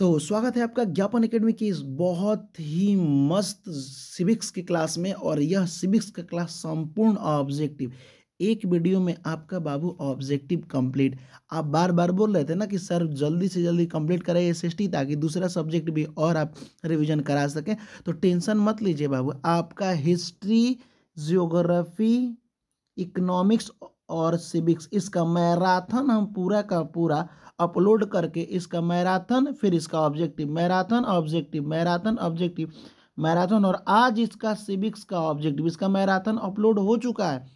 तो स्वागत है आपका ज्ञापन एकेडमी की इस बहुत ही मस्त सिविक्स की क्लास में और यह सिविक्स का क्लास संपूर्ण ऑब्जेक्टिव एक वीडियो में आपका बाबू ऑब्जेक्टिव कंप्लीट आप बार बार बोल रहे थे ना कि सर जल्दी से जल्दी कंप्लीट करें एस एस ताकि दूसरा सब्जेक्ट भी और आप रिविजन करा सकें तो टेंशन मत लीजिए बाबू आपका हिस्ट्री जियोग्राफी इकोनॉमिक्स और सिविक्स इसका मैराथन हम पूरा का पूरा अपलोड करके इसका मैराथन फिर इसका objective marathon objective marathon objective marathon और आज इसका सिविक्स का ऑब्जेक्टिव इसका मैराथन अपलोड हो चुका है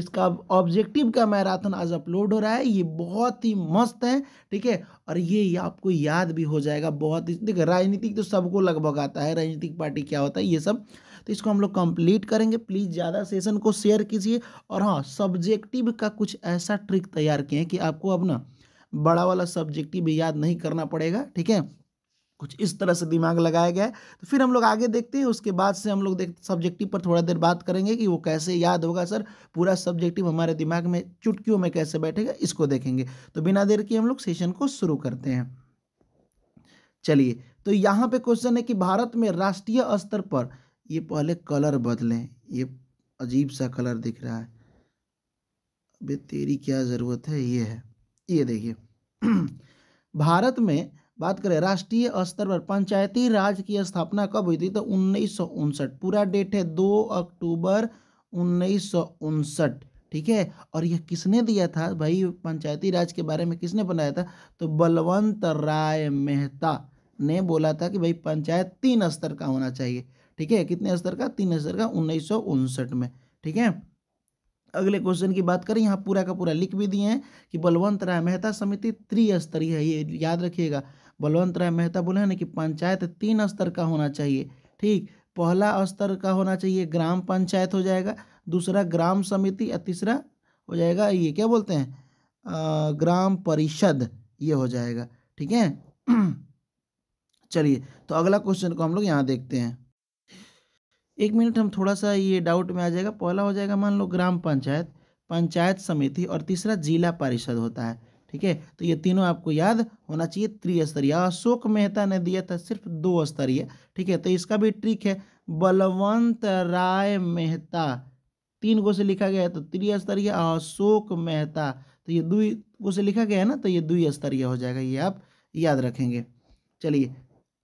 इसका ऑब्जेक्टिव का मैराथन आज अपलोड हो रहा है ये बहुत ही मस्त है ठीक है और ये आपको याद भी हो जाएगा बहुत ही देखिए राजनीतिक तो सबको लगभग आता है राजनीतिक पार्टी क्या होता है ये सब तो इसको हम लोग कंप्लीट करेंगे प्लीज़ ज़्यादा सेशन को शेयर कीजिए और हाँ सब्जेक्टिव का कुछ ऐसा ट्रिक तैयार किए कि आपको अपना बड़ा वाला सब्जेक्ट भी याद नहीं करना पड़ेगा ठीक है कुछ इस तरह से दिमाग लगाया गया है तो फिर हम लोग आगे देखते हैं उसके बाद से हम लोग देख सब्जेक्टिव पर थोड़ा देर बात करेंगे कि वो कैसे याद होगा सर पूरा सब्जेक्टिव हमारे दिमाग में चुटकियों में कैसे बैठेगा इसको देखेंगे तो बिना देर के हम लोग सेशन को शुरू करते हैं चलिए तो यहाँ पे क्वेश्चन है कि भारत में राष्ट्रीय स्तर पर ये पहले कलर बदलें ये अजीब सा कलर दिख रहा है अभी तेरी क्या ज़रूरत है ये है ये देखिए भारत में बात करें राष्ट्रीय स्तर पर पंचायती राज की स्थापना कब हुई थी तो उन्नीस पूरा डेट है दो अक्टूबर उन्नीस ठीक है और यह किसने दिया था भाई पंचायती राज के बारे में किसने बनाया था तो बलवंत राय मेहता ने बोला था कि भाई पंचायत तीन स्तर का होना चाहिए ठीक है कितने स्तर का तीन स्तर का उन्नीस में ठीक है अगले क्वेश्चन की बात करें यहाँ पूरा का पूरा लिख भी दिए हैं कि बलवंत राय मेहता समिति त्रिस्तरीय है ये याद रखिएगा बलवंत राय मेहता बोले हैं ना कि पंचायत तीन स्तर का होना चाहिए ठीक पहला स्तर का होना चाहिए ग्राम पंचायत हो जाएगा दूसरा ग्राम समिति और तीसरा हो जाएगा ये क्या बोलते हैं ग्राम परिषद ये हो जाएगा ठीक है चलिए तो अगला क्वेश्चन को हम लोग यहाँ देखते हैं एक मिनट हम थोड़ा सा ये डाउट में आ जाएगा पहला हो जाएगा मान लो ग्राम पंचायत पंचायत समिति और तीसरा जिला परिषद होता है ठीक है तो ये तीनों आपको याद होना चाहिए त्रिस्तरीय अशोक मेहता ने दिया था सिर्फ दो स्तरीय ठीक है तो इसका भी ट्रिक है बलवंत राय मेहता तीन गो से लिखा गया है तो त्रिस्तरीय अशोक मेहता तो ये दुई गो से लिखा गया है ना तो ये दुई स्तरीय हो जाएगा ये आप याद रखेंगे चलिए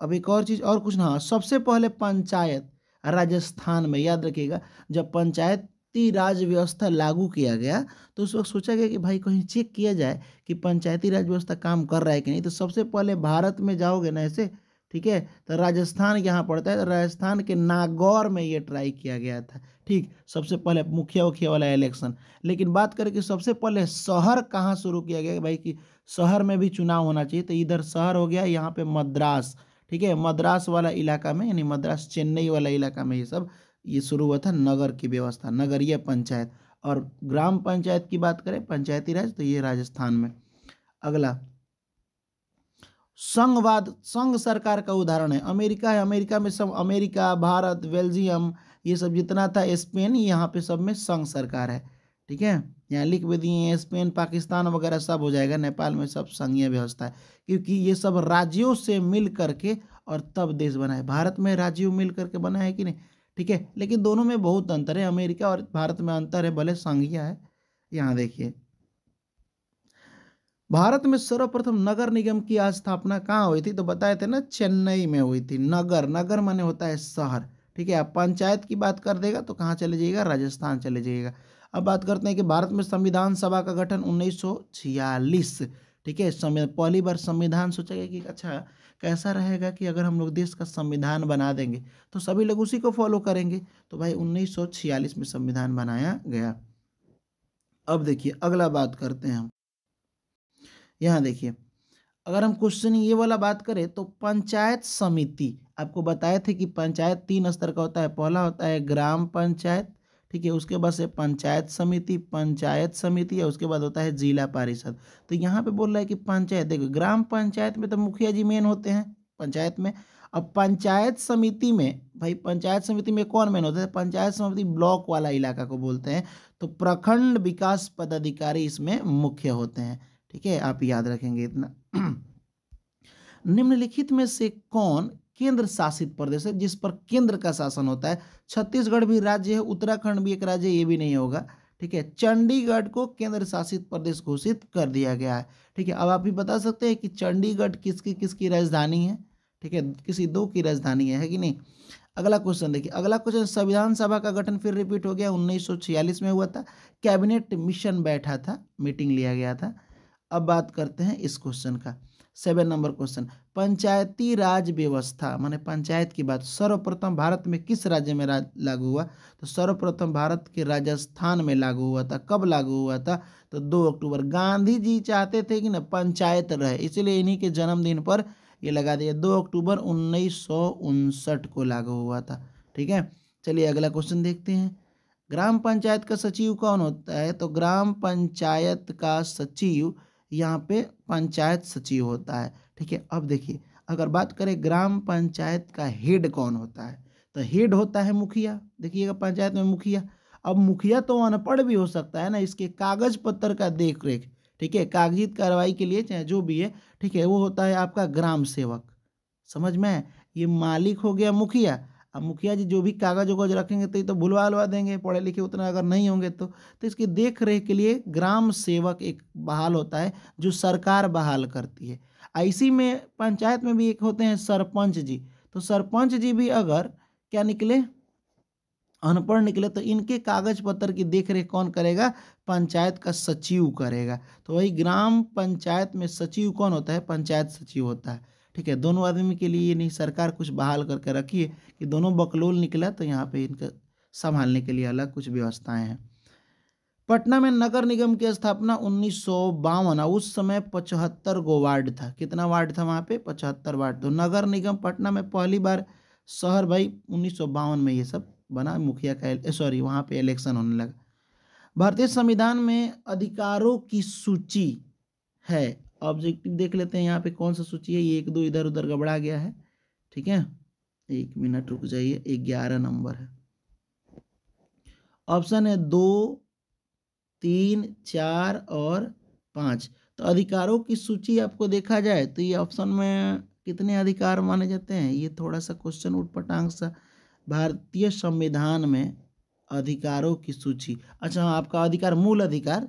अब एक और चीज़ और कुछ ना सबसे पहले पंचायत राजस्थान में याद रखिएगा जब पंचायती राज व्यवस्था लागू किया गया तो उस वक्त सोचा गया कि भाई कहीं चेक किया जाए कि पंचायती राज व्यवस्था काम कर रहा है कि नहीं तो सबसे पहले भारत में जाओगे ना ऐसे ठीक है तो राजस्थान यहाँ पड़ता है तो राजस्थान के नागौर में ये ट्राई किया गया था ठीक सबसे पहले मुखिया उखिया वाला इलेक्शन लेकिन बात करें कि सबसे पहले शहर कहाँ शुरू किया गया भाई कि शहर में भी चुनाव होना चाहिए तो इधर शहर हो गया यहाँ पे मद्रास ठीक है मद्रास वाला इलाका में यानी मद्रास चेन्नई वाला इलाका में ये सब ये शुरू हुआ था नगर की व्यवस्था नगरीय पंचायत और ग्राम पंचायत की बात करें पंचायती राज तो ये राजस्थान में अगला संघवाद संघ सरकार का उदाहरण है अमेरिका है अमेरिका में सब अमेरिका भारत बेल्जियम ये सब जितना था स्पेन यहाँ पे सब में संघ सरकार है ठीक है यहाँ लिख भी दिए हैं स्पेन पाकिस्तान वगैरह सब हो जाएगा नेपाल में सब संघीय व्यवस्था है क्योंकि ये सब राज्यों से मिल करके और तब देश बना है भारत में राज्यों मिल करके बना है कि नहीं ठीक है लेकिन दोनों में बहुत अंतर है अमेरिका और भारत में अंतर है भले संघीय है यहाँ देखिए भारत में सर्वप्रथम नगर निगम की स्थापना कहाँ हुई थी तो बताए थे ना चेन्नई में हुई थी नगर नगर माने होता है शहर ठीक है आप पंचायत की बात कर देगा तो कहाँ चले जाइएगा राजस्थान चले जाइएगा अब बात करते हैं कि भारत में संविधान सभा का गठन उन्नीस ठीक है पहली बार संविधान सोचा गया कि अच्छा कैसा रहेगा कि अगर हम लोग देश का संविधान बना देंगे तो सभी लोग उसी को फॉलो करेंगे तो भाई 1946 में संविधान बनाया गया अब देखिए अगला बात करते हैं हम यहाँ देखिए अगर हम क्वेश्चन ये वाला बात करें तो पंचायत समिति आपको बताए थे कि पंचायत तीन स्तर का होता है पहला होता है ग्राम पंचायत ठीक है उसके बाद से पंचायत समिति पंचायत समिति है उसके बाद होता है जिला परिषद तो यहाँ पे बोल रहा है कि पंचायत देखो ग्राम पंचायत में तो मुखिया जी मेन होते हैं पंचायत में अब पंचायत समिति में भाई पंचायत समिति में कौन मेन होता है पंचायत समिति ब्लॉक वाला इलाका को बोलते हैं तो प्रखंड विकास पदाधिकारी इसमें मुख्य होते हैं ठीक है आप याद रखेंगे इतना निम्नलिखित में से कौन केंद्र शासित प्रदेश है जिस पर केंद्र का शासन होता है छत्तीसगढ़ भी राज्य है उत्तराखंड भी एक राज्य ये भी नहीं होगा ठीक है चंडीगढ़ को केंद्र शासित प्रदेश घोषित कर दिया गया है ठीक है अब आप भी बता सकते हैं कि चंडीगढ़ किसकी किसकी राजधानी है ठीक है किसी दो की राजधानी है, है कि नहीं अगला क्वेश्चन देखिए अगला क्वेश्चन संविधान सभा का गठन फिर रिपीट हो गया 1946 में हुआ था कैबिनेट मिशन बैठा था मीटिंग लिया गया था अब बात करते हैं इस क्वेश्चन का seven number question Panchayati Raj व्यवस्था माने पंचायत की बात सर्वप्रथम भारत में किस राज्य में राज लागू हुआ तो सर्वप्रथम भारत के राजस्थान में लागू हुआ था कब लागू हुआ था तो दो अक्टूबर गांधी जी चाहते थे कि ना पंचायत रहे इसलिए इन्हीं के जन्मदिन पर ये लगा दिया दो अक्टूबर उन्नीस को लागू हुआ था ठीक है चलिए अगला क्वेश्चन देखते हैं ग्राम पंचायत का सचिव कौन होता है तो ग्राम पंचायत का सचिव यहाँ पे पंचायत सचिव होता है ठीक है अब देखिए अगर बात करें ग्राम पंचायत का हेड कौन होता है तो हेड होता है मुखिया देखिएगा पंचायत में मुखिया अब मुखिया तो अनपढ़ भी हो सकता है ना इसके कागज पत्र का देख रेख ठीक है कागजीत कार्रवाई के लिए चाहे जो भी है ठीक है वो होता है आपका ग्राम सेवक समझ में ये मालिक हो गया मुखिया अब मुखिया जी जो भी कागज उगज रखेंगे तो ये तो भुलवा उलवा देंगे पढ़े लिखे उतना अगर नहीं होंगे तो तो इसकी देख रेख के लिए ग्राम सेवक एक बहाल होता है जो सरकार बहाल करती है ऐसी में पंचायत में भी एक होते हैं सरपंच जी तो सरपंच जी भी अगर क्या निकले अनपढ़ निकले तो इनके कागज पत्र की देख रेख कौन करेगा पंचायत का सचिव करेगा तो वही ग्राम पंचायत में सचिव कौन होता है पंचायत सचिव होता है ठीक है दोनों आदमी के लिए नहीं सरकार कुछ बहाल करके रखी है कि दोनों बकलोल निकला तो यहाँ पे इनका संभालने के लिए अलग कुछ व्यवस्थाएं हैं पटना में नगर निगम की स्थापना उन्नीस सौ उस समय पचहत्तर गो वार्ड था कितना वार्ड था वहाँ पे पचहत्तर वार्ड तो नगर निगम पटना में पहली बार शहर भाई उन्नीस में ये सब बना मुखिया का सॉरी वहाँ पे इलेक्शन होने लगा भारतीय संविधान में अधिकारों की सूची है ऑब्जेक्टिव देख लेते हैं यहाँ पे कौन सा सूची है ये एक दो इधर उधर गबड़ा गया है ठीक है एक मिनट रुक जाइए ग्यारह नंबर है ऑप्शन है दो तीन चार और पाँच तो अधिकारों की सूची आपको देखा जाए तो ये ऑप्शन में कितने अधिकार माने जाते हैं ये थोड़ा सा क्वेश्चन उठपटांग सा भारतीय संविधान में अधिकारों की सूची अच्छा आपका अधिकार मूल अधिकार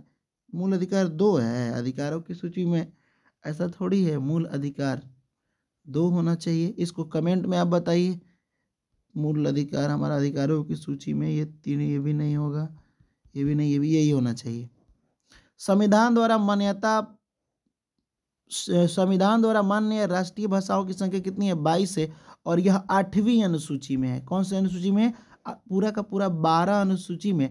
मूल अधिकार दो है अधिकारों की सूची में ऐसा थोड़ी है मूल अधिकार दो होना चाहिए इसको कमेंट में आप बताइए मूल अधिकार हमारा अधिकारों की सूची में ये तीन ये भी नहीं होगा ये भी नहीं ये भी यही होना चाहिए संविधान द्वारा मान्यता संविधान द्वारा मान्य राष्ट्रीय भाषाओं की संख्या कितनी है बाईस है और यह आठवीं अनुसूची में है कौन से अनुसूची में पूरा का पूरा बारह अनुसूची में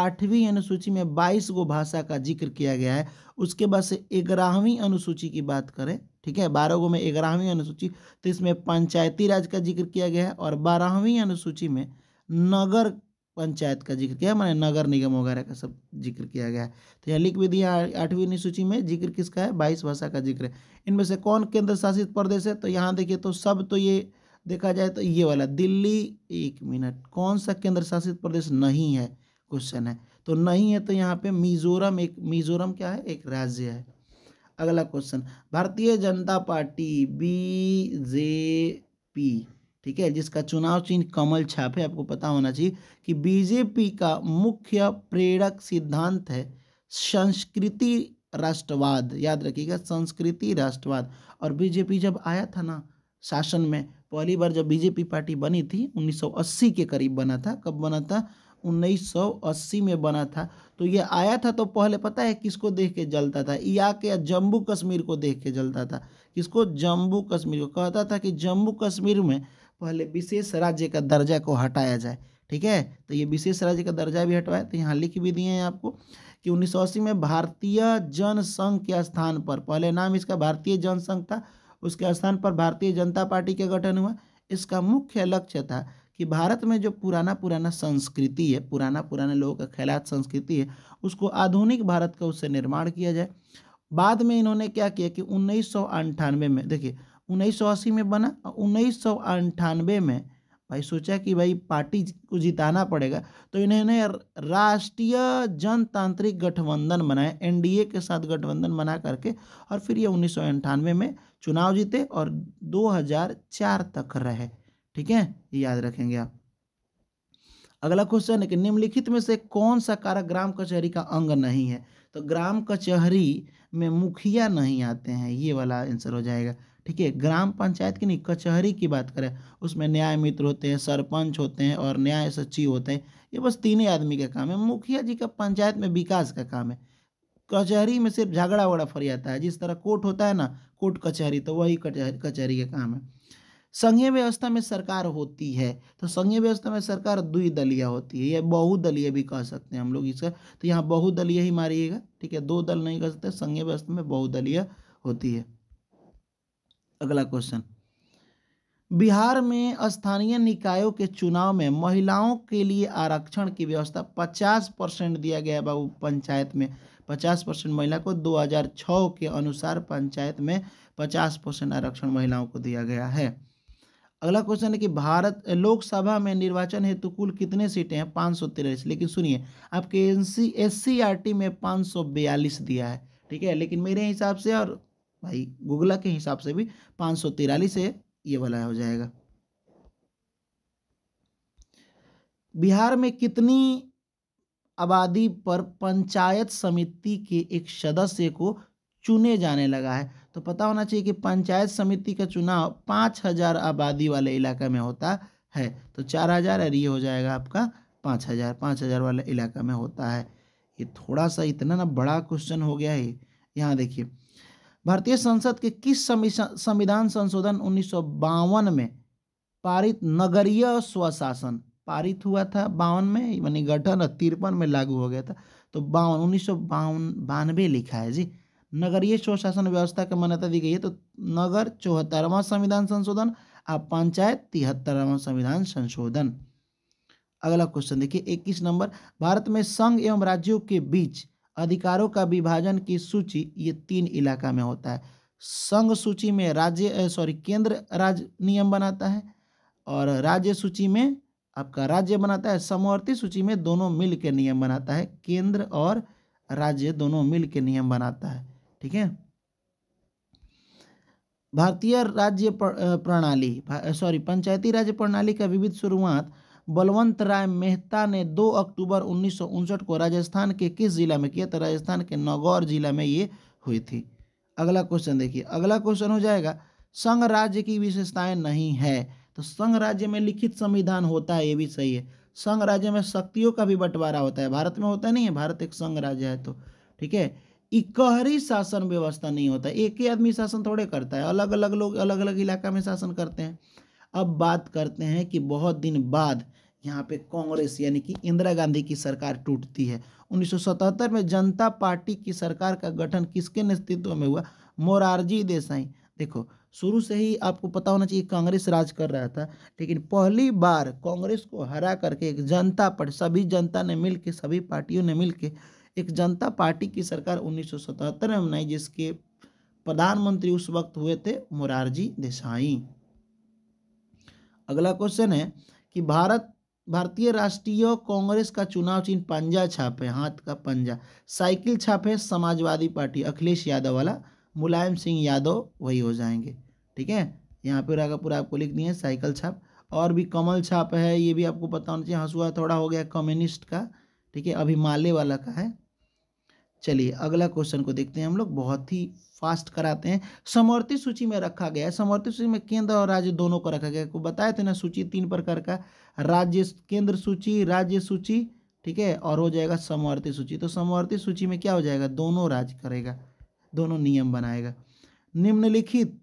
आठवीं अनुसूची में बाईस गो भाषा का जिक्र किया गया है उसके बाद से ग्यारहवीं अनुसूची की बात करें ठीक है बारह गो में ग्यारहवीं अनुसूची तो इसमें पंचायती राज का जिक्र किया गया है और बारहवीं अनुसूची में नगर पंचायत का जिक्र किया मैंने नगर निगम वगैरह का सब जिक्र किया गया है तो यहाँ लिख भी दिया आठवीं अनुसूची में जिक्र किसका है बाईस भाषा का जिक्र है इनमें से कौन केंद्र शासित प्रदेश है तो यहाँ देखिए तो सब तो ये देखा जाए तो ये वाला दिल्ली एक मिनट कौन सा केंद्र शासित प्रदेश नहीं है क्वेश्चन है तो नहीं है तो यहाँ पे मिजोरम एक मिजोरम क्या है एक राज्य है अगला क्वेश्चन भारतीय जनता पार्टी बी जे पी ठीक है जिसका चुनाव चिन्ह कमल छाप है आपको पता होना चाहिए कि बीजेपी का मुख्य प्रेरक सिद्धांत है संस्कृति राष्ट्रवाद याद रखिएगा संस्कृति राष्ट्रवाद और बीजेपी जब आया था ना शासन में पहली बार जब बीजेपी पार्टी बनी थी 1980 के करीब बना था कब बना था 1980 में बना था तो ये आया था तो पहले पता है किसको देख के जलता था या के जम्मू कश्मीर को देख के जलता था किसको जम्मू कश्मीर को कहता था कि जम्मू कश्मीर में पहले विशेष राज्य का दर्जा को हटाया जाए ठीक है तो ये विशेष राज्य का दर्जा भी हटवाया तो यहाँ लिख भी दिए हैं आपको कि उन्नीस में भारतीय जनसंघ के स्थान पर पहले नाम इसका भारतीय जनसंघ था उसके स्थान पर भारतीय जनता पार्टी का गठन हुआ इसका मुख्य लक्ष्य था कि भारत में जो पुराना पुराना संस्कृति है पुराना पुराना लोगों का खैलात संस्कृति है उसको आधुनिक भारत का उससे निर्माण किया जाए बाद में इन्होंने क्या किया कि उन्नीस में देखिए उन्नीस में बना और उन्नीस में भाई सोचा कि भाई पार्टी को जिताना पड़ेगा तो इन्होंने राष्ट्रीय जनतांत्रिक गठबंधन बनाया एनडीए के साथ गठबंधन बना करके और फिर ये उन्नीस में चुनाव जीते और 2004 तक रहे ठीक है ये याद रखेंगे आप अगला क्वेश्चन है कि निम्नलिखित में से कौन सा कारक ग्राम कचहरी का अंग नहीं है तो ग्राम कचहरी में मुखिया नहीं आते हैं ये वाला आंसर हो जाएगा ठीक है ग्राम पंचायत की नहीं कचहरी की बात करें उसमें न्याय मित्र होते हैं सरपंच होते हैं और न्याय सचिव होते हैं ये बस तीन ही आदमी का काम है मुखिया जी का पंचायत में विकास का काम है कचहरी में सिर्फ झगड़ा वगड़ा फरियाता है जिस तरह कोर्ट होता है ना कोर्ट कचहरी तो वही कचहरी का काम है संघीय व्यवस्था में सरकार होती है तो संघीय व्यवस्था में सरकार द्विदलीय होती है यह बहुदलीय भी कह सकते हैं हम लोग इसका तो यहाँ बहुदलीय ही मारिएगा ठीक है दो दल नहीं कह सकते संघीय व्यवस्था में बहुदलीय होती है अगला क्वेश्चन बिहार में स्थानीय निकायों के चुनाव में महिलाओं के लिए आरक्षण की व्यवस्था 50 परसेंट दिया गया बाबू पंचायत में 50 परसेंट महिला को 2006 के अनुसार पंचायत में 50 परसेंट आरक्षण महिलाओं को दिया गया है अगला क्वेश्चन है कि भारत लोकसभा में निर्वाचन हेतु कुल कितने सीटें हैं पाँच सौ तिरालीस लेकिन सुनिए आपके N C S C R T में पाँच सौ बयालीस दिया है ठीक है लेकिन मेरे हिसाब से और भाई गूगला के हिसाब से भी पाँच सौ तिरालीस है ये वाला हो जाएगा बिहार में कितनी आबादी पर पंचायत समिति के एक सदस्य को चुने जाने लगा है तो पता होना चाहिए कि पंचायत समिति का चुनाव पाँच हज़ार आबादी वाले इलाका में होता है तो चार हज़ार और ये हो जाएगा आपका पाँच हज़ार पाँच हज़ार वाले इलाका में होता है ये थोड़ा सा इतना ना बड़ा क्वेश्चन हो गया है यहाँ देखिए भारतीय संसद के किस संविधान संशोधन उन्नीस में पारित नगरीय स्वशासन पारित हुआ था बावन में यानी गठन और तिरपन में लागू हो गया था तो बावन उन्नीस सौ बावन बानवे लिखा है जी नगरीय स्वशासन व्यवस्था के मान्यता दी गई है तो नगर चौहत्तरवा संविधान संशोधन और पंचायत तिहत्तरवा संविधान संशोधन अगला क्वेश्चन देखिए इक्कीस नंबर भारत में संघ एवं राज्यों के बीच अधिकारों का विभाजन की सूची ये तीन इलाका में होता है संघ सूची में राज्य सॉरी केंद्र राज्य नियम बनाता है और राज्य सूची में आपका राज्य बनाता है समवर्ती सूची में दोनों मिल के नियम बनाता है केंद्र और राज्य दोनों मिल के नियम बनाता है ठीक है भारतीय राज्य प्रणाली सॉरी पंचायती राज्य प्रणाली का विविध शुरुआत बलवंत राय मेहता ने 2 अक्टूबर उन्नीस को राजस्थान के किस जिला में किया तो राजस्थान के नगौर जिला में ये हुई थी अगला क्वेश्चन देखिए अगला क्वेश्चन हो जाएगा संघ राज्य की विशेषताएं नहीं है तो संघ राज्य में लिखित संविधान होता है ये भी सही है संघ राज्य में शक्तियों का भी बंटवारा होता है भारत में होता नहीं है भारत एक संघ राज्य है तो ठीक है इकहरी शासन व्यवस्था नहीं होता एक ही आदमी शासन थोड़े करता है अलग अलग लोग अलग अलग इलाका में शासन करते हैं अब बात करते हैं कि बहुत दिन बाद यहाँ पे कांग्रेस यानी कि इंदिरा गांधी की सरकार टूटती है 1977 में जनता पार्टी की सरकार का गठन किसके नेतृत्व में हुआ मोरारजी देसाई देखो शुरू से ही आपको पता होना चाहिए कांग्रेस राज कर रहा था लेकिन पहली बार कांग्रेस को हरा करके एक जनता पर सभी जनता ने मिल सभी पार्टियों ने मिल एक जनता पार्टी की सरकार 1977 में बनाई जिसके प्रधानमंत्री उस वक्त हुए थे मुरारजी देसाई अगला क्वेश्चन है कि भारत भारतीय राष्ट्रीय कांग्रेस का चुनाव चिन्ह पंजा छाप है हाथ का पंजा साइकिल छाप है समाजवादी पार्टी अखिलेश यादव वाला मुलायम सिंह यादव वही हो जाएंगे ठीक है यहाँ पे रहेगा पूरा आपको लिख दिए साइकिल छाप और भी कमल छाप है ये भी आपको पता होना चाहिए हंसुआ थोड़ा हो गया कम्युनिस्ट का ठीक है अभी माले वाला का है चलिए अगला क्वेश्चन को देखते हैं हम लोग बहुत ही फास्ट कराते हैं समवर्ती सूची में रखा गया है समवर्ती सूची में केंद्र और राज्य दोनों को रखा गया है बताए थे तो ना सूची तीन प्रकार का राज्य केंद्र सूची राज्य सूची ठीक है और हो जाएगा समवर्ती सूची तो समवर्ती सूची में क्या हो जाएगा दोनों राज करेगा दोनों नियम बनाएगा निम्नलिखित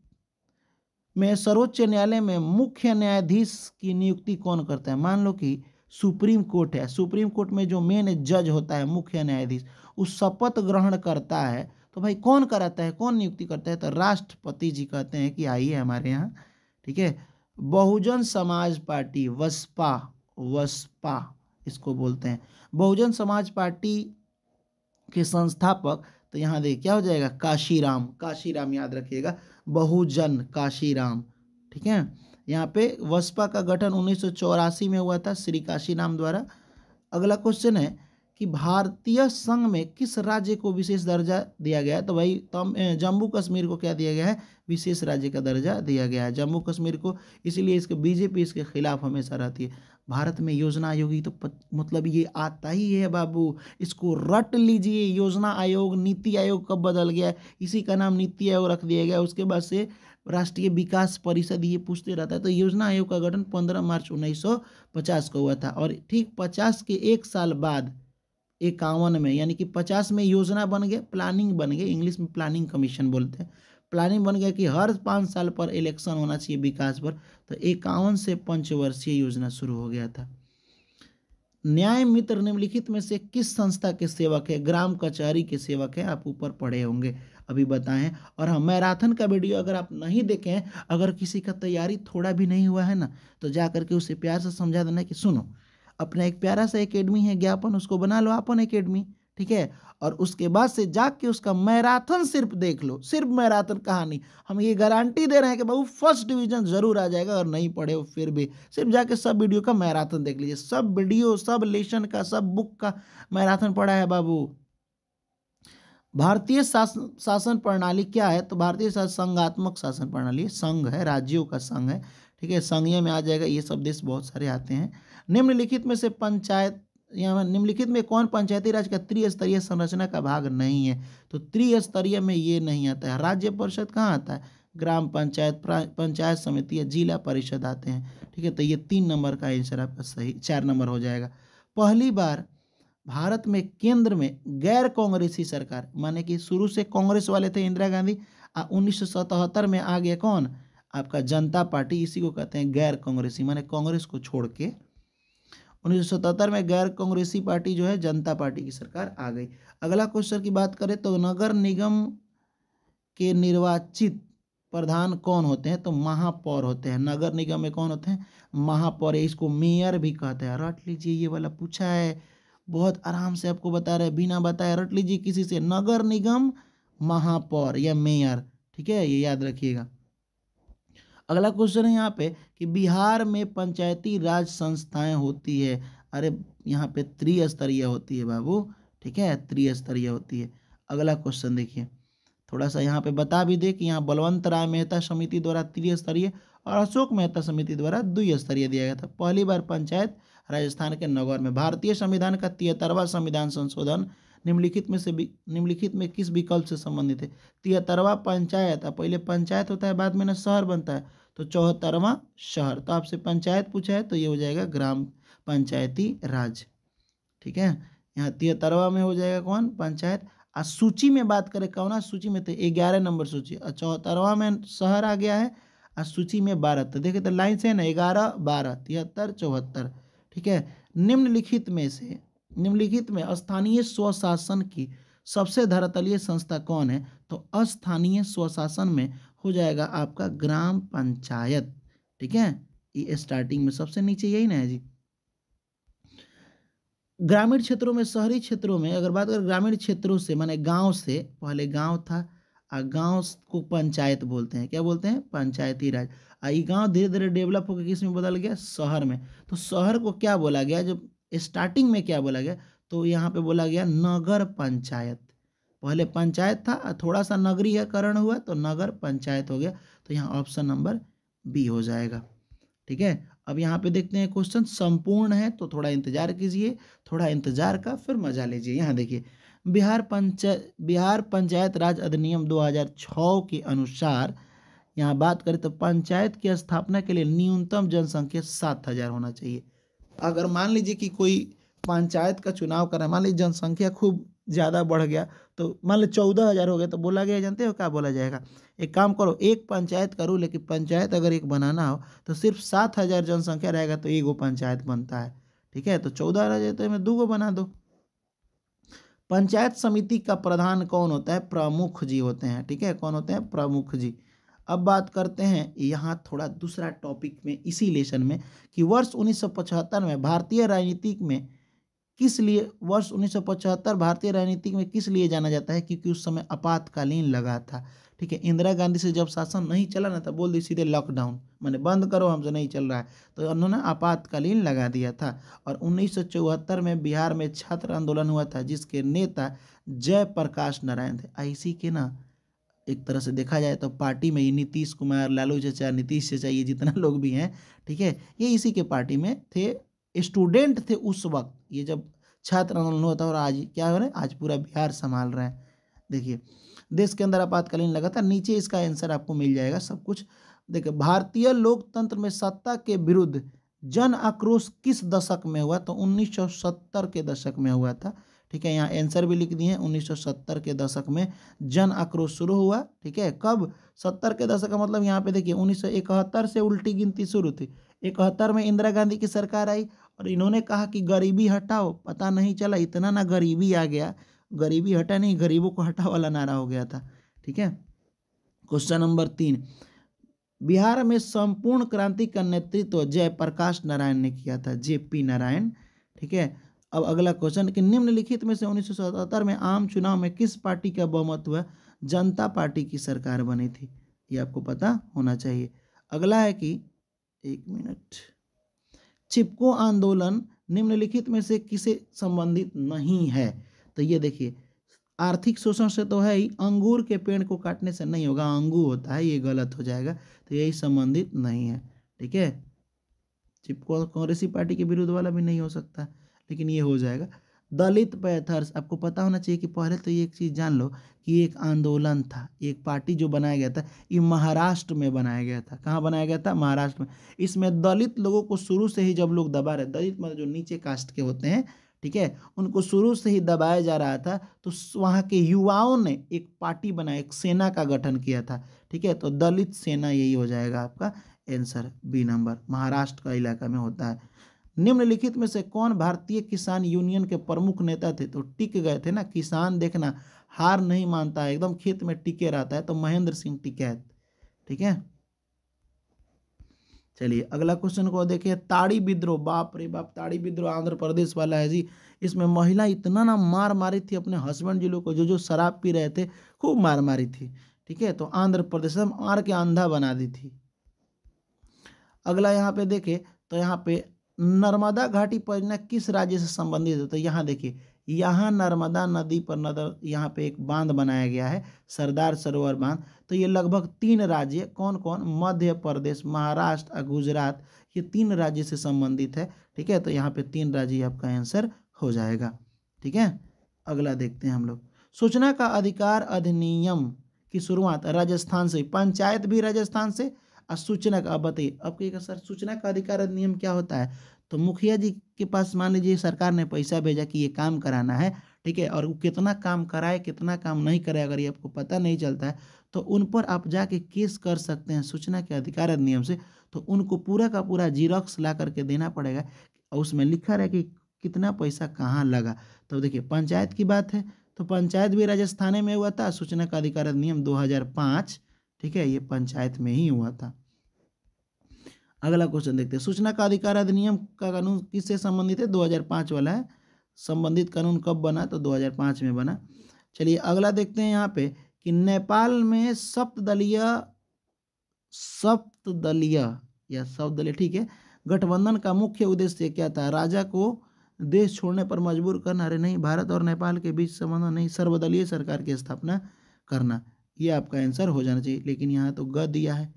में सर्वोच्च न्यायालय में मुख्य न्यायाधीश की नियुक्ति कौन करता है मान लो कि सुप्रीम कोर्ट है सुप्रीम कोर्ट में जो मेन जज होता है मुख्य न्यायाधीश वो शपथ ग्रहण करता है तो भाई कौन कराता है कौन नियुक्ति करता है तो राष्ट्रपति जी कहते हैं कि आइए हमारे यहाँ ठीक है बहुजन समाज पार्टी वसपा वसपा इसको बोलते हैं बहुजन समाज पार्टी के संस्थापक तो यहाँ देखिए क्या हो जाएगा काशीराम काशीराम याद रखिएगा बहुजन काशीराम ठीक है यहाँ पे वसपा का गठन उन्नीस में हुआ था श्री काशी नाम द्वारा अगला क्वेश्चन है कि भारतीय संघ में किस राज्य को विशेष दर्जा दिया गया है तो भाई तो जम्मू कश्मीर को क्या दिया गया है विशेष राज्य का दर्जा दिया गया है जम्मू कश्मीर को इसीलिए इसके बीजेपी इसके खिलाफ हमेशा रहती है भारत में योजना आयोग ही तो पत, मतलब ये आता ही है बाबू इसको रट लीजिए योजना आयोग नीति आयोग कब बदल गया इसी का नाम नीति आयोग रख दिया गया उसके बाद से राष्ट्रीय विकास परिषद ये पूछते रहता है तो योजना आयोग का गठन पंद्रह मार्च उन्नीस सौ पचास को हुआ था और ठीक पचास के एक साल बाद इक्यावन में यानी कि पचास में योजना बन गया प्लानिंग बन गया इंग्लिश में प्लानिंग कमीशन बोलते हैं प्लानिंग बन गया कि हर पाँच साल पर इलेक्शन होना चाहिए विकास पर तो इक्यावन से पंचवर्षीय योजना शुरू हो गया था न्याय मित्र निम्नलिखित में से किस संस्था के सेवक है ग्राम कचहरी के सेवक है आप ऊपर पढ़े होंगे अभी बताएं और हम हाँ, मैराथन का वीडियो अगर आप नहीं देखें अगर किसी का तैयारी थोड़ा भी नहीं हुआ है ना तो जा करके उसे प्यार से समझा देना कि सुनो अपना एक प्यारा सा एकेडमी है ज्ञापन उसको बना लो आपन एकेडमी ठीक है और उसके बाद से जाके उसका मैराथन सिर्फ देख लो सिर्फ मैराथन कहानी हम ये गारंटी दे रहे हैं कि बाबू फर्स्ट डिवीजन ज़रूर आ जाएगा और नहीं पढ़े हो फिर भी सिर्फ जाके सब वीडियो का मैराथन देख लीजिए सब वीडियो सब लेशन का सब बुक का मैराथन पढ़ा है बाबू भारतीय शासन शासन प्रणाली क्या है तो भारतीय संघात्मक शासन प्रणाली संघ है राज्यों का संघ है ठीक है संघीय में आ जाएगा ये सब देश बहुत सारे आते हैं निम्नलिखित में से पंचायत यहाँ निम्नलिखित में कौन पंचायती राज का त्रिस्तरीय संरचना का भाग नहीं है तो त्रिस्तरीय में ये नहीं आता है राज्य परिषद कहाँ आता है ग्राम पंचायत पंचायत समिति या जिला परिषद आते हैं ठीक है तो ये तीन नंबर का आंसर आपका सही चार नंबर हो जाएगा पहली बार भारत में केंद्र में गैर कांग्रेसी सरकार माने कि शुरू से कांग्रेस वाले थे इंदिरा गांधी आ उन्नीस में आ गया कौन आपका जनता पार्टी इसी को कहते हैं गैर कांग्रेसी माने कांग्रेस को छोड़ के उन्नीस में गैर कांग्रेसी पार्टी जो है जनता पार्टी की सरकार आ गई अगला क्वेश्चन की बात करें तो नगर निगम के निर्वाचित प्रधान कौन होते हैं तो महापौर होते हैं नगर निगम में कौन होते हैं महापौर है इसको मेयर भी कहते हैं रट लीजिए ये वाला पूछा है बहुत आराम से आपको बता रहे बिना बताए रट लीजिए किसी से नगर निगम महापौर या मेयर ठीक है ये याद रखिएगा अगला क्वेश्चन है यहाँ पे कि बिहार में पंचायती राज संस्थाएं होती है अरे यहाँ पे त्रिस्तरीय होती है बाबू ठीक है त्रिस्तरीय होती है अगला क्वेश्चन देखिए थोड़ा सा यहाँ पे बता भी दे कि यहाँ बलवंत राय मेहता समिति द्वारा त्रिस्तरीय और अशोक मेहता समिति द्वारा द्विस्तरीय दिया गया था पहली बार पंचायत राजस्थान के नगौर में भारतीय संविधान का तिहत्तरवा संविधान संशोधन निम्नलिखित में से निम्नलिखित में किस विकल्प से संबंधित है तिहत्तरवा पंचायत पहले पंचायत होता है बाद में ना शहर बनता है तो चौहत्तरवा शहर तो आपसे पंचायत पूछा है तो ये हो जाएगा ग्राम पंचायती राज ठीक है यहाँ तिहत्तरवा में हो जाएगा कौन पंचायत आ सूची में बात करें कौना सूची में तो ग्यारह नंबर सूची और चौहत्तरवा में शहर आ गया है और सूची में बारह तो देखिए तो लाइन से है ना ग्यारह बारह तिहत्तर चौहत्तर ठीक है निम्नलिखित में से निम्नलिखित में स्थानीय स्वशासन की सबसे धरातलीय संस्था कौन है तो स्थानीय स्वशासन में हो जाएगा आपका ग्राम पंचायत ठीक है ये स्टार्टिंग में सबसे नीचे यही ना है जी ग्रामीण क्षेत्रों में शहरी क्षेत्रों में अगर बात करें ग्रामीण क्षेत्रों से माने गांव से पहले गांव था आ गांव को पंचायत बोलते हैं क्या बोलते हैं पंचायती राज आ ये गांव धीरे धीरे डेवलप होकर किस में बदल गया शहर में तो शहर को क्या बोला गया जब स्टार्टिंग में क्या बोला गया तो यहाँ पे बोला गया नगर पंचायत पहले पंचायत था थोड़ा सा नगरीकरण हुआ तो नगर पंचायत हो गया तो यहाँ ऑप्शन नंबर बी हो जाएगा ठीक है अब यहाँ पे देखते हैं क्वेश्चन संपूर्ण है तो थोड़ा इंतजार कीजिए थोड़ा इंतजार का फिर मजा लीजिए यहाँ देखिए बिहार पंचायत बिहार पंचायत राज अधिनियम 2006 के अनुसार यहाँ बात करें तो पंचायत की स्थापना के लिए न्यूनतम जनसंख्या सात हज़ार होना चाहिए अगर मान लीजिए कि कोई पंचायत का चुनाव कर रहा है मान लीजिए जनसंख्या खूब ज़्यादा बढ़ गया तो मान लो चौदह हज़ार हो गया तो बोला गया जानते हो क्या बोला जाएगा एक काम करो एक पंचायत करो लेकिन पंचायत अगर एक बनाना हो तो सिर्फ सात हज़ार जनसंख्या रहेगा तो एक गो पंचायत बनता है ठीक है तो चौदह हज़ार तो में दो गो बना दो पंचायत समिति का प्रधान कौन होता है प्रमुख जी होते हैं ठीक है कौन होते हैं प्रमुख जी अब बात करते हैं यहाँ थोड़ा दूसरा टॉपिक में इसी लेसन में कि वर्ष उन्नीस में भारतीय राजनीति में किस लिए वर्ष उन्नीस भारतीय राजनीति में किस लिए जाना जाता है क्योंकि उस समय आपातकालीन लगा था ठीक है इंदिरा गांधी से जब शासन नहीं चला ना तो बोल दी सीधे लॉकडाउन मैंने बंद करो हमसे नहीं चल रहा है तो उन्होंने आपातकालीन लगा दिया था और उन्नीस में बिहार में छात्र आंदोलन हुआ था जिसके नेता जयप्रकाश नारायण थे ऐसी के ना एक तरह से देखा जाए तो पार्टी में ही नीतीश कुमार लालू चचा नीतीश चचा ये जितना लोग भी हैं ठीक है ये इसी के पार्टी में थे स्टूडेंट थे उस वक्त ये जब छात्र आंदोलन हुआ था और आज क्या हो रहा है आज पूरा बिहार संभाल रहे हैं देखिए देश के अंदर आपातकालीन लगातार नीचे इसका आंसर आपको मिल जाएगा सब कुछ देखिए भारतीय लोकतंत्र में सत्ता के विरुद्ध जन आक्रोश किस दशक में हुआ तो 1970 के दशक में हुआ था ठीक है यहाँ आंसर भी लिख दिए हैं 1970 के दशक में जन आक्रोश शुरू हुआ ठीक है कब 70 के दशक का मतलब यहाँ पे देखिए 1971 से उल्टी गिनती शुरू थी इकहत्तर में इंदिरा गांधी की सरकार आई और इन्होंने कहा कि गरीबी हटाओ पता नहीं चला इतना ना गरीबी आ गया गरीबी हटा नहीं गरीबों को हटा वाला नारा हो गया था ठीक है क्वेश्चन नंबर तीन बिहार में संपूर्ण क्रांति का नेतृत्व जयप्रकाश नारायण ने किया था जे पी नारायण ठीक है अब अगला क्वेश्चन कि निम्नलिखित में से उन्नीस में आम चुनाव में किस पार्टी का बहुमत हुआ जनता पार्टी की सरकार बनी थी ये आपको पता होना चाहिए अगला है कि एक मिनट चिपको आंदोलन निम्नलिखित में से किसे संबंधित नहीं है तो ये देखिए आर्थिक शोषण से तो है ही अंगूर के पेड़ को काटने से नहीं होगा अंगू होता है ये गलत हो जाएगा तो यही संबंधित नहीं है ठीक है चिपको कांग्रेसी पार्टी के विरुद्ध वाला भी नहीं हो सकता लेकिन ये हो जाएगा दलित पैथर्स आपको पता होना चाहिए कि पहले तो ये एक चीज़ जान लो कि एक आंदोलन था एक पार्टी जो बनाया गया था ये महाराष्ट्र में बनाया गया था कहाँ बनाया गया था महाराष्ट्र में इसमें दलित लोगों को शुरू से ही जब लोग दबा रहे दलित मतलब जो नीचे कास्ट के होते हैं ठीक है उनको शुरू से ही दबाया जा रहा था तो वहाँ के युवाओं ने एक पार्टी बनाया एक सेना का गठन किया था ठीक है तो दलित सेना यही हो जाएगा आपका आंसर बी नंबर महाराष्ट्र का इलाका में होता है निम्नलिखित में से कौन भारतीय किसान यूनियन के प्रमुख नेता थे तो टिक गए थे ना किसान देखना हार नहीं मानता है एकदम खेत में टिके रहता है तो महेंद्र सिंह टिकैत ठीक है चलिए अगला क्वेश्चन को देखिए ताड़ी विद्रोह बाप रे बाप ताड़ी विद्रोह आंध्र प्रदेश वाला है जी इसमें महिला इतना ना मार मारी थी अपने हस्बैंड जी लोग को जो जो शराब पी रहे थे खूब मार मारी थी ठीक है तो आंध्र प्रदेश मार के अंधा बना दी थी अगला यहाँ पे देखे तो यहाँ पे नर्मदा घाटी परियोजना किस राज्य से संबंधित है तो यहाँ देखिए यहाँ नर्मदा नदी पर नदर यहाँ पे एक बांध बनाया गया है सरदार सरोवर बांध तो ये लगभग तीन राज्य कौन कौन मध्य प्रदेश महाराष्ट्र और गुजरात ये तीन राज्य से संबंधित है ठीक है तो यहाँ पे तीन राज्य आपका आंसर हो जाएगा ठीक है अगला देखते हैं हम लोग सूचना का अधिकार अधिनियम की शुरुआत राजस्थान से पंचायत भी राजस्थान से और सूचना का अब बताइए अब कहिएगा सर सूचना का अधिकार अधिनियम क्या होता है तो मुखिया जी के पास मान लीजिए सरकार ने पैसा भेजा कि ये काम कराना है ठीक है और वो कितना काम कराए कितना काम नहीं कराए अगर ये आपको पता नहीं चलता है तो उन पर आप जाके केस कर सकते हैं सूचना के अधिकार अधिनियम से तो उनको पूरा का पूरा जीरोक्स ला करके देना पड़ेगा और उसमें लिखा रहे कि कितना पैसा कहाँ लगा तो देखिए पंचायत की बात है तो पंचायत भी राजस्थान में हुआ था सूचना का अधिकार अधिनियम 2005 ठीक है ये पंचायत में ही हुआ था अगला क्वेश्चन देखते हैं सूचना का अधिकार अधिनियम का कानून किससे संबंधित है 2005 वाला है संबंधित कानून कब बना तो 2005 में बना चलिए अगला देखते हैं यहाँ पे कि नेपाल में सप्तलीय सप्तलीय या सप्तलीय ठीक है गठबंधन का मुख्य उद्देश्य क्या था राजा को देश छोड़ने पर मजबूर करना अरे नहीं भारत और नेपाल के बीच संबंध नहीं सर्वदलीय सरकार की स्थापना करना ये आपका आंसर हो जाना चाहिए लेकिन यहाँ तो ग दिया है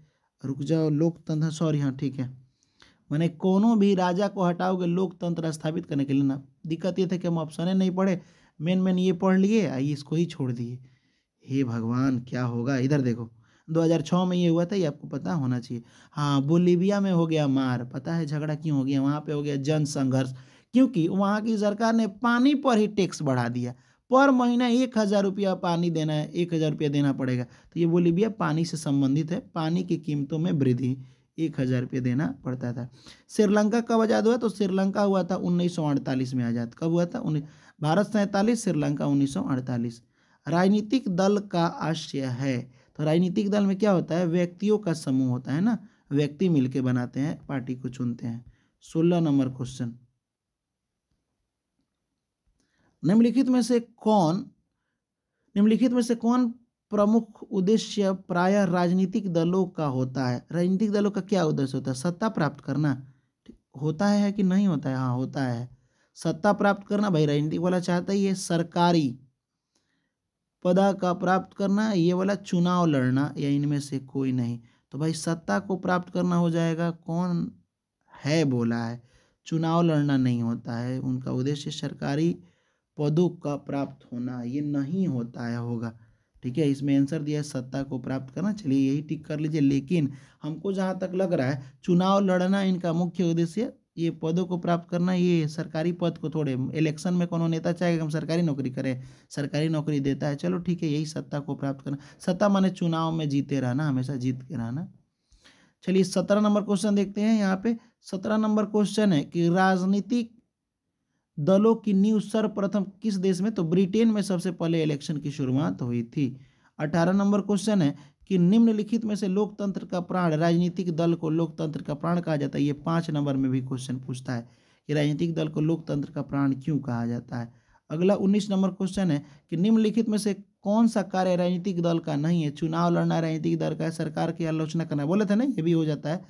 रुक जाओ लोकतंत्र सॉरी हाँ ठीक है मैंने कोनो भी राजा को हटाओगे लोकतंत्र स्थापित करने के लिए ना दिक्कत ये था कि हम ऑप्शन नहीं पढ़े मेन मेन ये पढ़ लिए आइए इसको ही छोड़ दिए हे भगवान क्या होगा इधर देखो 2006 में ये हुआ था ये आपको पता होना चाहिए हाँ बोलीविया में हो गया मार पता है झगड़ा क्यों हो गया वहाँ पे हो गया जनसंघर्ष क्योंकि वहाँ की सरकार ने पानी पर ही टैक्स बढ़ा दिया पर महीना एक हज़ार रुपया पानी देना है एक हज़ार रुपया देना पड़ेगा तो ये बोली भैया पानी से संबंधित है पानी की कीमतों में वृद्धि एक हज़ार रुपये देना पड़ता था श्रीलंका कब आज़ाद हुआ तो श्रीलंका हुआ था उन्नीस में आज़ाद कब हुआ था उन्नीस भारत सैंतालीस श्रीलंका उन्नीस राजनीतिक दल का आशय है तो राजनीतिक दल में क्या होता है व्यक्तियों का समूह होता है ना व्यक्ति मिलके बनाते हैं पार्टी को चुनते हैं सोलह नंबर क्वेश्चन निम्नलिखित में से कौन निम्नलिखित में से कौन प्रमुख उद्देश्य प्राय राजनीतिक दलों का होता है राजनीतिक दलों का क्या उद्देश्य होता है सत्ता प्राप्त करना होता है कि नहीं होता है हाँ होता है सत्ता प्राप्त करना भाई राजनीतिक वाला चाहता है ये सरकारी पदा का प्राप्त करना ये वाला चुनाव लड़ना या इनमें से कोई नहीं तो भाई सत्ता को प्राप्त करना हो जाएगा कौन है बोला है चुनाव लड़ना नहीं होता है उनका उद्देश्य सरकारी पदों का प्राप्त होना ये नहीं होता है होगा ठीक है इसमें आंसर दिया है सत्ता को प्राप्त करना चलिए यही टिक कर लीजिए लेकिन हमको जहाँ तक लग रहा है चुनाव लड़ना इनका मुख्य उद्देश्य ये पदों को प्राप्त करना ये सरकारी पद को थोड़े इलेक्शन में कौन नेता चाहेगा कि हम सरकारी नौकरी करें सरकारी नौकरी देता है चलो ठीक है यही सत्ता को प्राप्त करना सत्ता माने चुनाव में जीते रहना हमेशा जीत के रहना चलिए सत्रह नंबर क्वेश्चन देखते हैं यहाँ पे सत्रह नंबर क्वेश्चन है कि राजनीतिक दलों की नींव सर्वप्रथम किस देश में तो ब्रिटेन में सबसे पहले इलेक्शन की शुरुआत हुई थी अठारह नंबर क्वेश्चन है कि निम्नलिखित में से लोकतंत्र का प्राण राजनीतिक दल को लोकतंत्र का प्राण कहा जाता है ये पाँच नंबर में भी क्वेश्चन पूछता है कि राजनीतिक दल को लोकतंत्र का प्राण क्यों कहा जाता है अगला उन्नीस नंबर क्वेश्चन है कि निम्नलिखित में से कौन सा कार्य राजनीतिक दल का नहीं है चुनाव लड़ना राजनीतिक दल का है सरकार की आलोचना करना बोले थे ना ये भी हो जाता है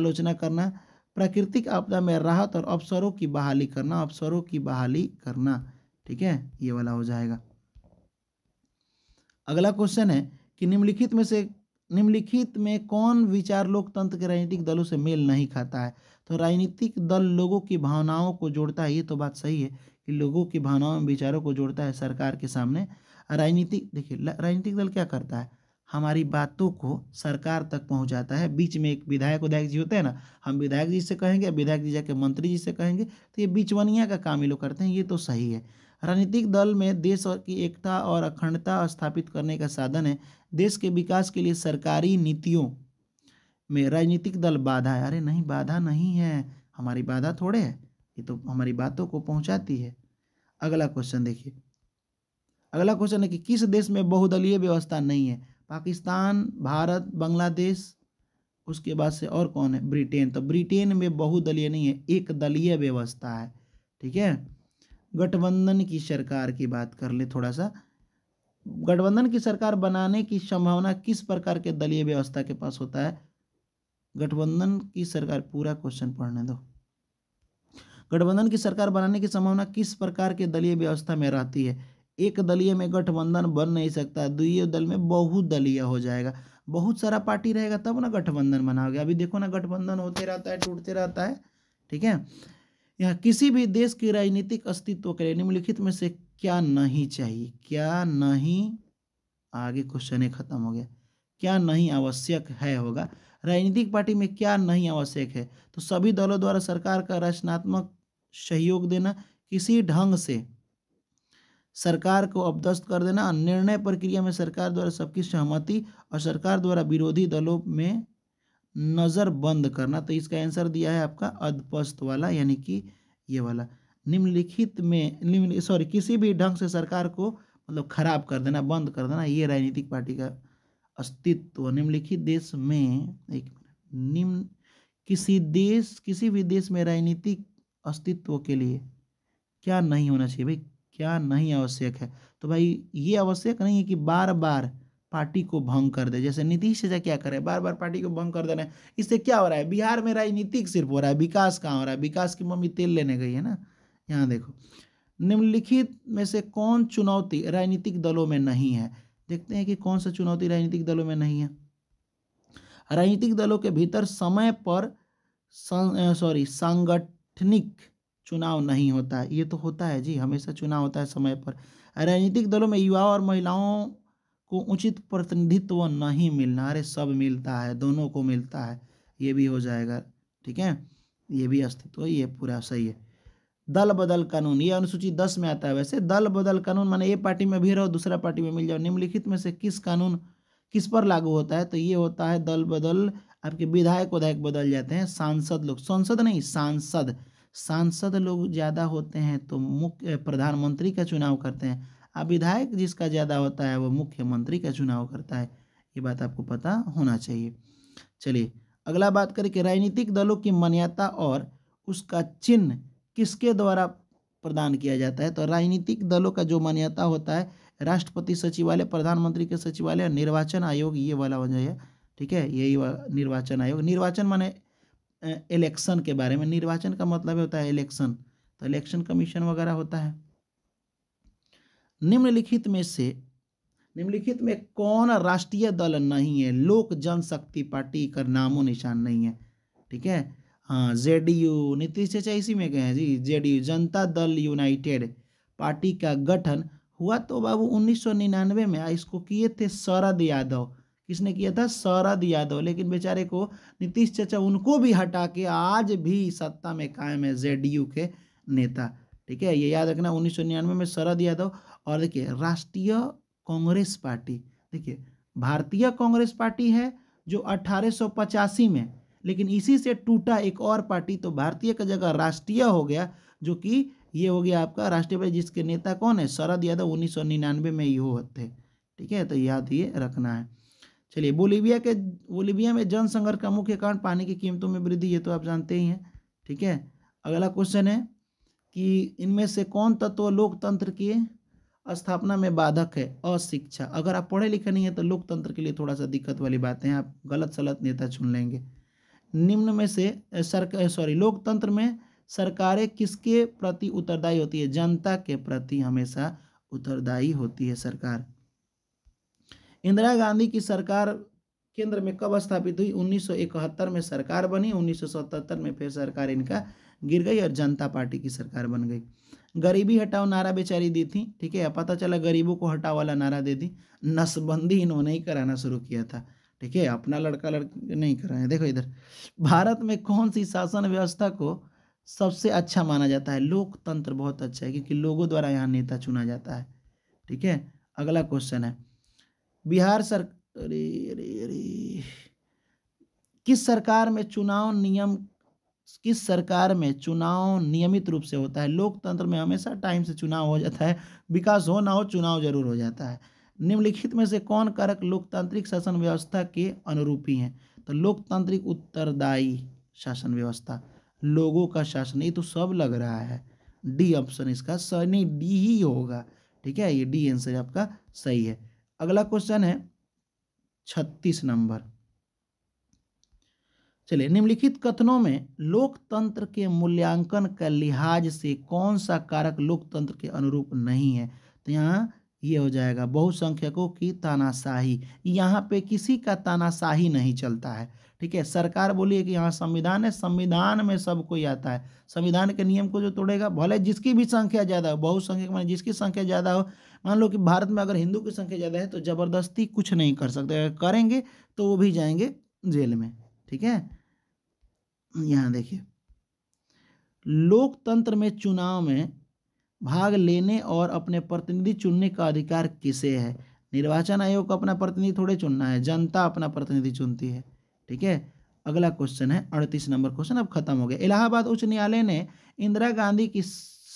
आलोचना करना प्राकृतिक आपदा में राहत और अवसरों की बहाली करना अवसरों की बहाली करना ठीक है ये वाला हो जाएगा अगला क्वेश्चन है कि निम्नलिखित में से निम्नलिखित में कौन विचार लोकतंत्र के राजनीतिक दलों से मेल नहीं खाता है तो राजनीतिक दल लोगों की भावनाओं को जोड़ता है ये तो बात सही है कि लोगों की भावनाओं में विचारों को जोड़ता है सरकार के सामने राजनीतिक देखिए राजनीतिक दल क्या करता है हमारी बातों को सरकार तक पहुंचाता है बीच में एक विधायक विधायक जी होते हैं ना हम विधायक जी से कहेंगे विधायक जी जाके मंत्री जी से कहेंगे तो ये बीचवनिया का काम ये लोग करते हैं ये तो सही है राजनीतिक दल में देश और की एकता और अखंडता स्थापित करने का साधन है देश के विकास के लिए सरकारी नीतियों में राजनीतिक दल बाधा है अरे नहीं बाधा नहीं है हमारी बाधा थोड़े है ये तो हमारी बातों को पहुँचाती है अगला क्वेश्चन देखिए अगला क्वेश्चन है कि किस देश में बहुदलीय व्यवस्था नहीं है पाकिस्तान भारत बांग्लादेश उसके बाद से और कौन है ब्रिटेन तो ब्रिटेन में बहुदलीय नहीं है एक दलीय व्यवस्था है ठीक है गठबंधन की सरकार की बात कर ले थोड़ा सा गठबंधन की सरकार बनाने की संभावना किस प्रकार के दलीय व्यवस्था के पास होता है गठबंधन की सरकार पूरा क्वेश्चन पढ़ने दो गठबंधन की सरकार बनाने की संभावना किस प्रकार के दलीय व्यवस्था में रहती है एक दलीय में गठबंधन बन नहीं सकता द्वितीय दल में बहुत दलीय हो जाएगा बहुत सारा पार्टी रहेगा तब ना गठबंधन बनाओगे अभी देखो ना गठबंधन होते रहता है टूटते रहता है ठीक है यह किसी भी देश की राजनीतिक अस्तित्व के लिए निम्नलिखित में से क्या नहीं चाहिए क्या नहीं आगे क्वेश्चन है खत्म हो गया क्या नहीं आवश्यक है होगा राजनीतिक पार्टी में क्या नहीं आवश्यक है तो सभी दलों द्वारा सरकार का रचनात्मक सहयोग देना किसी ढंग से सरकार को अपदस्त कर देना निर्णय प्रक्रिया में सरकार द्वारा सबकी सहमति और सरकार द्वारा विरोधी दलों में नज़र बंद करना तो इसका आंसर दिया है आपका अधपस्त वाला यानी कि ये वाला निम्नलिखित में सॉरी किसी भी ढंग से सरकार को मतलब खराब कर देना बंद कर देना ये राजनीतिक पार्टी का अस्तित्व निम्नलिखित देश में एक निम्न किसी देश किसी भी देश में राजनीतिक अस्तित्व के लिए क्या नहीं होना चाहिए भाई क्या नहीं आवश्यक है तो भाई ये आवश्यक नहीं है कि बार बार पार्टी को भंग कर दे जैसे नीतीश जी क्या करें बार बार पार्टी को भंग कर देना है इससे क्या हो रहा है बिहार में राजनीतिक सिर्फ हो रहा है विकास कहाँ हो रहा है विकास की मम्मी तेल लेने गई है ना यहाँ देखो निम्नलिखित में से कौन चुनौती राजनीतिक दलों में नहीं है देखते हैं कि कौन सा चुनौती राजनीतिक दलों में नहीं है राजनीतिक दलों के भीतर समय पर सॉरी सांगठनिक चुनाव नहीं होता है ये तो होता है जी हमेशा चुनाव होता है समय पर राजनीतिक दलों में युवाओं और महिलाओं को उचित प्रतिनिधित्व नहीं मिलना अरे सब मिलता है दोनों को मिलता है ये भी हो जाएगा ठीक है ये भी अस्तित्व ये पूरा सही है दल बदल कानून ये अनुसूची दस में आता है वैसे दल बदल कानून माने ये पार्टी में भी रहो दूसरा पार्टी में मिल जाओ निम्नलिखित में से किस कानून किस पर लागू होता है तो ये होता है दल बदल आपके विधायक विधायक बदल जाते हैं सांसद लोग संसद नहीं सांसद सांसद लोग ज़्यादा होते हैं तो मुख्य प्रधानमंत्री का चुनाव करते हैं अब विधायक जिसका ज़्यादा होता है वो मुख्यमंत्री का चुनाव करता है ये बात आपको पता होना चाहिए चलिए अगला बात करें कि राजनीतिक दलों की मान्यता और उसका चिन्ह किसके द्वारा प्रदान किया जाता है तो राजनीतिक दलों का जो मान्यता होता है राष्ट्रपति सचिवालय प्रधानमंत्री के सचिवालय निर्वाचन आयोग ये वाला वजह है ठीक है यही निर्वाचन आयोग निर्वाचन माने इलेक्शन के बारे में निर्वाचन का मतलब होता है इलेक्शन तो इलेक्शन कमीशन वगैरह होता है निम्नलिखित में से निम्नलिखित में कौन राष्ट्रीय दल नहीं है लोक जनशक्ति पार्टी का नामो निशान नहीं है ठीक है हाँ जेडीयू नीतीश चाचा इसी में गए हैं जी जेडीयू जनता दल यूनाइटेड पार्टी का गठन हुआ तो बाबू 1999 में इसको किए थे शरद यादव किसने किया था शरद यादव लेकिन बेचारे को नीतीश चचा उनको भी हटा के आज भी सत्ता में कायम है जेडीयू के नेता ठीक है ये याद रखना उन्नीस में शरद यादव और देखिए राष्ट्रीय कांग्रेस पार्टी देखिए भारतीय कांग्रेस पार्टी है जो अठारह में लेकिन इसी से टूटा एक और पार्टी तो भारतीय का जगह राष्ट्रीय हो गया जो कि ये हो गया आपका राष्ट्रीय पार्टी जिसके नेता कौन है शरद यादव उन्नीस में ही हो थे ठीक है तो याद ये रखना है चलिए बोलीविया के बोलीविया में जन संघर्ष का मुख्य कारण पानी की कीमतों में वृद्धि ये तो आप जानते ही हैं ठीक है अगला क्वेश्चन है कि इनमें से कौन तत्व लोकतंत्र की स्थापना में बाधक है अशिक्षा अगर आप पढ़े लिखे नहीं है तो लोकतंत्र के लिए थोड़ा सा दिक्कत वाली बात है आप गलत सलत नेता चुन लेंगे निम्न में से सरकार सॉरी लोकतंत्र में सरकारें किसके प्रति उत्तरदायी होती है जनता के प्रति हमेशा उत्तरदायी होती है सरकार इंदिरा गांधी की सरकार केंद्र में कब स्थापित हुई 1971 में सरकार बनी 1977 में फिर सरकार इनका गिर गई और जनता पार्टी की सरकार बन गई गरीबी हटाओ नारा बेचारी दी थी ठीक है पता चला गरीबों को हटाओ वाला नारा दे दी नसबंदी इन्होंने ही कराना शुरू किया था ठीक है अपना लड़का लड़की नहीं कराए देखो इधर भारत में कौन सी शासन व्यवस्था को सबसे अच्छा माना जाता है लोकतंत्र बहुत अच्छा है क्योंकि लोगों द्वारा यहाँ नेता चुना जाता है ठीक है अगला क्वेश्चन है बिहार सर अरे अरे अरे किस सरकार में चुनाव नियम किस सरकार में चुनाव नियमित रूप से होता है लोकतंत्र में हमेशा टाइम से चुनाव हो जाता है विकास हो ना हो चुनाव जरूर हो जाता है निम्नलिखित में से कौन कारक लोकतांत्रिक शासन व्यवस्था के अनुरूपी हैं तो लोकतांत्रिक उत्तरदायी शासन व्यवस्था लोगों का शासन ये तो सब लग रहा है डी ऑप्शन इसका सही नहीं डी ही होगा ठीक है ये डी आंसर आपका सही है अगला क्वेश्चन है छत्तीस नंबर चलिए निम्नलिखित कथनों में लोकतंत्र के मूल्यांकन के लिहाज से कौन सा कारक लोकतंत्र के अनुरूप नहीं है तो यहाँ ये हो जाएगा बहुसंख्यकों की तानाशाही यहाँ पे किसी का तानाशाही नहीं चलता है ठीक है सरकार बोली कि यहाँ संविधान है संविधान में सब कोई आता है संविधान के नियम को जो तोड़ेगा भले जिसकी भी संख्या ज़्यादा हो बहुसंख्यक मान जिसकी संख्या ज़्यादा हो मान लो कि भारत में अगर हिंदू की संख्या ज़्यादा है तो ज़बरदस्ती कुछ नहीं कर सकते अगर करेंगे तो वो भी जाएंगे जेल में ठीक है यहाँ देखिए लोकतंत्र में चुनाव में भाग लेने और अपने प्रतिनिधि चुनने का अधिकार किसे है निर्वाचन आयोग को अपना प्रतिनिधि थोड़े चुनना है जनता अपना प्रतिनिधि चुनती है ठीक है अगला क्वेश्चन है अड़तीस नंबर क्वेश्चन अब खत्म हो गया इलाहाबाद उच्च न्यायालय ने इंदिरा गांधी की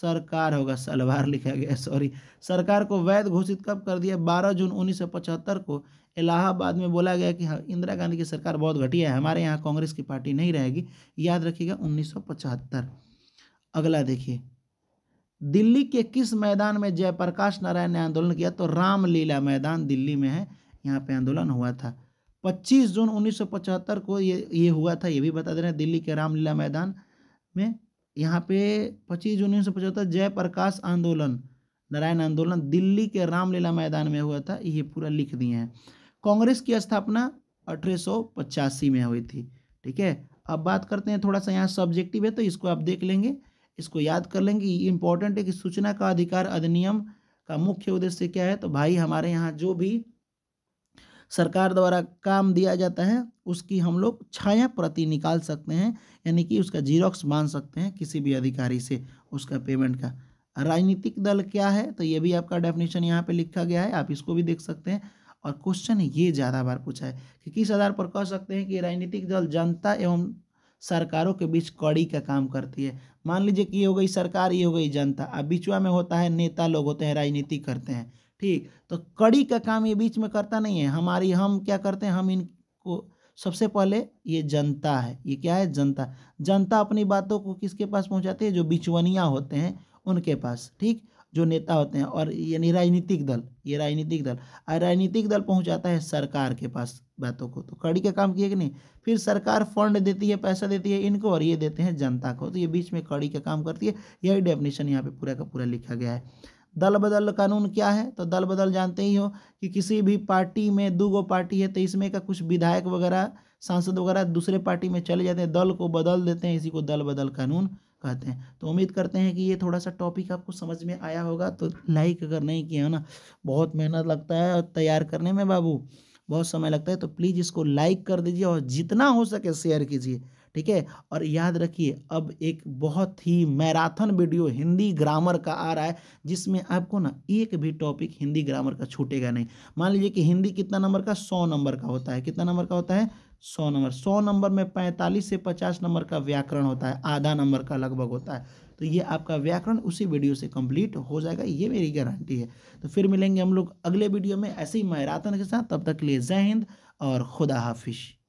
सरकार होगा सलवार लिखा गया सॉरी सरकार को वैध घोषित कब कर दिया बारह जून उन्नीस को इलाहाबाद में बोला गया कि हाँ इंदिरा गांधी की सरकार बहुत घटिया है हमारे यहाँ कांग्रेस की पार्टी नहीं रहेगी याद रखिएगा उन्नीस अगला देखिए दिल्ली के किस मैदान में जयप्रकाश नारायण ने आंदोलन किया तो रामलीला मैदान दिल्ली में है यहाँ पे आंदोलन हुआ था 25 जून 1975 को ये ये हुआ था ये भी बता दे रहे हैं दिल्ली के रामलीला मैदान में यहाँ पे 25 जून उन्नीस सौ पचहत्तर जयप्रकाश आंदोलन नारायण आंदोलन दिल्ली के रामलीला मैदान में हुआ था ये पूरा लिख दिए हैं कांग्रेस की स्थापना अठारह में हुई थी ठीक है अब बात करते हैं थोड़ा सा यहाँ सब्जेक्टिव है तो इसको आप देख लेंगे इसको याद कर लेंगे ये इंपॉर्टेंट है कि सूचना का अधिकार अधिनियम का मुख्य उद्देश्य क्या है तो भाई हमारे यहाँ जो भी सरकार द्वारा काम दिया जाता है उसकी हम लोग छाया प्रति निकाल सकते हैं यानी कि उसका जीरोक्स मान सकते हैं किसी भी अधिकारी से उसका पेमेंट का राजनीतिक दल क्या है तो ये भी आपका डेफिनेशन यहाँ पे लिखा गया है आप इसको भी देख सकते हैं और क्वेश्चन ये ज़्यादा बार पूछा है कि किस आधार पर कह सकते हैं कि राजनीतिक दल जनता एवं सरकारों के बीच कड़ी का काम करती है मान लीजिए कि ये हो गई सरकार ये हो गई जनता अब बीचवा में होता है नेता लोग होते हैं राजनीति करते हैं ठीक तो कड़ी का काम ये बीच में करता नहीं है हमारी हम क्या करते हैं हम इनको सबसे पहले ये जनता है ये क्या है जनता जनता अपनी बातों को किसके पास पहुँचाती है जो बिचवनिया होते हैं उनके पास ठीक जो नेता होते हैं और यानी राजनीतिक दल ये राजनीतिक दल और राजनीतिक दल पहुंचाता है सरकार के पास बातों को तो कड़ी का काम किए कि नहीं फिर सरकार फंड देती है पैसा देती है इनको और ये देते हैं जनता को तो ये बीच में कड़ी का काम करती है यही डेफिनेशन यहाँ पे पूरा का पूरा लिखा गया है दल बदल कानून क्या है तो दल बदल जानते ही हो कि किसी भी पार्टी में दो गो पार्टी है तो इसमें का कुछ विधायक वगैरह सांसद वगैरह दूसरे पार्टी में चले जाते हैं दल को बदल देते हैं इसी को दल बदल कानून कहते हैं तो उम्मीद करते हैं कि ये थोड़ा सा टॉपिक आपको समझ में आया होगा तो लाइक अगर नहीं किया ना बहुत मेहनत लगता है तैयार करने में बाबू बहुत समय लगता है तो प्लीज़ इसको लाइक कर दीजिए और जितना हो सके शेयर कीजिए ठीक है और याद रखिए अब एक बहुत ही मैराथन वीडियो हिंदी ग्रामर का आ रहा है जिसमें आपको ना एक भी टॉपिक हिंदी ग्रामर का छूटेगा नहीं मान लीजिए कि हिंदी कितना नंबर का सौ नंबर का होता है कितना नंबर का होता है सौ नंबर सौ नंबर में पैंतालीस से पचास नंबर का व्याकरण होता है आधा नंबर का लगभग होता है तो ये आपका व्याकरण उसी वीडियो से कंप्लीट हो जाएगा ये मेरी गारंटी है तो फिर मिलेंगे हम लोग अगले वीडियो में ऐसे ही मैरातन के साथ तब तक के लिए जय हिंद और खुदा हाफिज़